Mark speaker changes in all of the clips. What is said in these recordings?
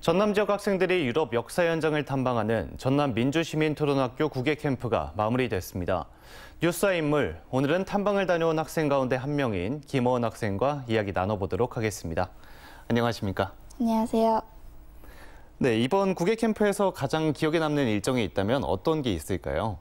Speaker 1: 전남 지역 학생들이 유럽 역사 현장을 탐방하는 전남 민주시민토론학교 국외 캠프가 마무리됐습니다. 뉴스와 인물, 오늘은 탐방을 다녀온 학생 가운데 한 명인 김호원 학생과 이야기 나눠보도록 하겠습니다. 안녕하십니까?
Speaker 2: 안녕하세요.
Speaker 1: 네, 이번 국외 캠프에서 가장 기억에 남는 일정이 있다면 어떤 게 있을까요?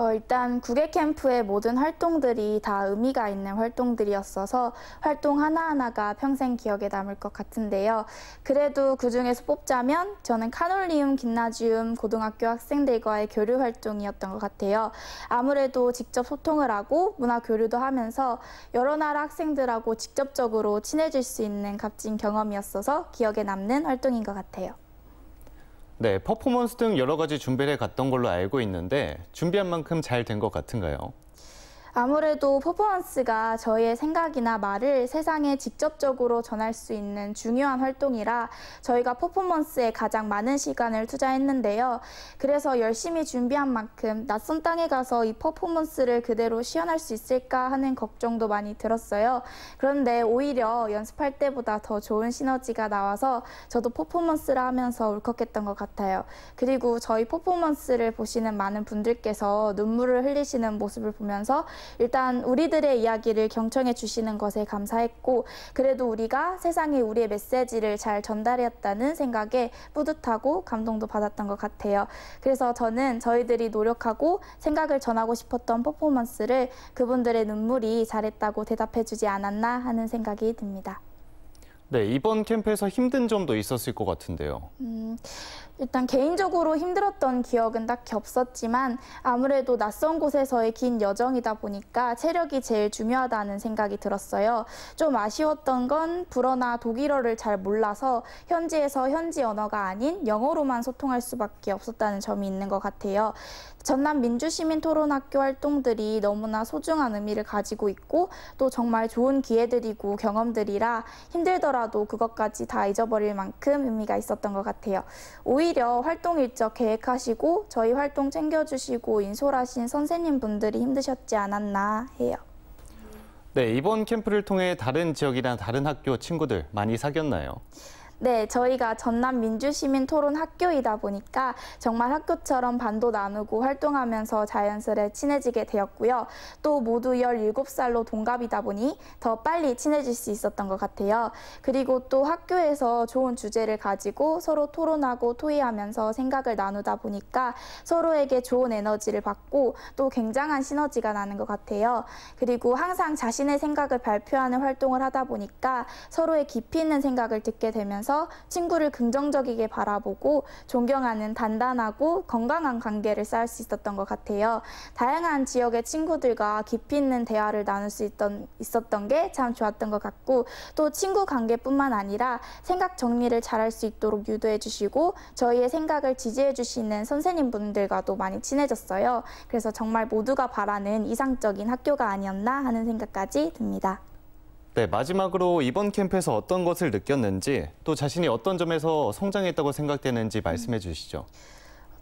Speaker 2: 어, 일단 국외 캠프의 모든 활동들이 다 의미가 있는 활동들이었어서 활동 하나하나가 평생 기억에 남을 것 같은데요. 그래도 그중에서 뽑자면 저는 카놀리움 김나지움 고등학교 학생들과의 교류 활동이었던 것 같아요. 아무래도 직접 소통을 하고 문화 교류도 하면서 여러 나라 학생들하고 직접적으로 친해질 수 있는 값진 경험이었어서 기억에 남는 활동인 것 같아요.
Speaker 1: 네, 퍼포먼스 등 여러 가지 준비를 해 갔던 걸로 알고 있는데 준비한 만큼 잘 된 것 같은가요?
Speaker 2: 아무래도 퍼포먼스가 저희의 생각이나 말을 세상에 직접적으로 전할 수 있는 중요한 활동이라 저희가 퍼포먼스에 가장 많은 시간을 투자했는데요. 그래서 열심히 준비한 만큼 낯선 땅에 가서 이 퍼포먼스를 그대로 시연할 수 있을까 하는 걱정도 많이 들었어요. 그런데 오히려 연습할 때보다 더 좋은 시너지가 나와서 저도 퍼포먼스를 하면서 울컥했던 것 같아요. 그리고 저희 퍼포먼스를 보시는 많은 분들께서 눈물을 흘리시는 모습을 보면서 일단 우리들의 이야기를 경청해 주시는 것에 감사했고 그래도 우리가 세상에 우리의 메시지를 잘 전달했다는 생각에 뿌듯하고 감동도 받았던 것 같아요. 그래서 저는 저희들이 노력하고 생각을 전하고 싶었던 퍼포먼스를 그분들의 눈물이 잘했다고 대답해 주지 않았나 하는 생각이 듭니다.
Speaker 1: 네, 이번 캠프에서 힘든 점도 있었을 것 같은데요.
Speaker 2: 음, 일단 개인적으로 힘들었던 기억은 딱히 없었지만 아무래도 낯선 곳에서의 긴 여정이다 보니까 체력이 제일 중요하다는 생각이 들었어요. 좀 아쉬웠던 건 불어나 독일어를 잘 몰라서 현지에서 현지 언어가 아닌 영어로만 소통할 수밖에 없었다는 점이 있는 것 같아요. 전남 민주시민토론학교 활동들이 너무나 소중한 의미를 가지고 있고 또 정말 좋은 기회들이고 경험들이라 힘들더라도 그것까지 다 잊어버릴 만큼 의미가 있었던 것 같아요. 오히려 오히려 활동 일정 계획하시고 저희 활동 챙겨주시고 인솔하신 선생님 분들이 힘드셨지 않았나 해요.
Speaker 1: 네, 이번 캠프를 통해 다른 지역이나 다른 학교 친구들 많이 사귀었나요?
Speaker 2: 네, 저희가 전남 민주시민 토론 학교이다 보니까 정말 학교처럼 반도 나누고 활동하면서 자연스레 친해지게 되었고요. 또 모두 17살로 동갑이다 보니 더 빨리 친해질 수 있었던 것 같아요. 그리고 또 학교에서 좋은 주제를 가지고 서로 토론하고 토의하면서 생각을 나누다 보니까 서로에게 좋은 에너지를 받고 또 굉장한 시너지가 나는 것 같아요. 그리고 항상 자신의 생각을 발표하는 활동을 하다 보니까 서로의 깊이 있는 생각을 듣게 되면서 통해서 친구를 긍정적이게 바라보고 존경하는 단단하고 건강한 관계를 쌓을 수 있었던 것 같아요. 다양한 지역의 친구들과 깊이 있는 대화를 나눌 수 있던, 있었던 게 참 좋았던 것 같고 또 친구 관계뿐만 아니라 생각 정리를 잘할 수 있도록 유도해 주시고 저희의 생각을 지지해 주시는 선생님분들과도 많이 친해졌어요. 그래서 정말 모두가 바라는 이상적인 학교가 아니었나 하는 생각까지 듭니다.
Speaker 1: 네, 마지막으로 이번 캠프에서 어떤 것을 느꼈는지 또 자신이 어떤 점에서 성장했다고 생각되는지 말씀해 주시죠. 음.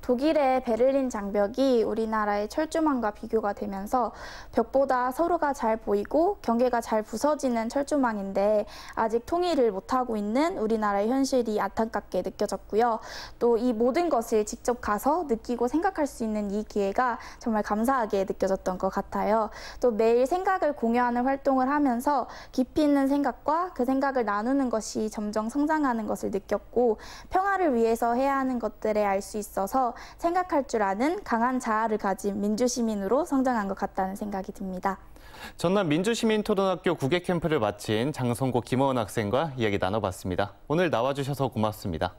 Speaker 2: 독일의 베를린 장벽이 우리나라의 철조망과 비교가 되면서 벽보다 서로가 잘 보이고 경계가 잘 부서지는 철조망인데 아직 통일을 못하고 있는 우리나라의 현실이 안타깝게 느껴졌고요. 또 이 모든 것을 직접 가서 느끼고 생각할 수 있는 이 기회가 정말 감사하게 느껴졌던 것 같아요. 또 매일 생각을 공유하는 활동을 하면서 깊이 있는 생각과 그 생각을 나누는 것이 점점 성장하는 것을 느꼈고 평화를 위해서 해야 하는 것들에 알 수 있어서 생각할 줄 아는 강한 자아를 가진 민주시민으로 성장한 것 같다는 생각이 듭니다.
Speaker 1: 전남 민주시민토론학교 국외 캠프를 마친 장성고 김어 학생과 이야기 나눠봤습니다. 오늘 나와주셔서 고맙습니다.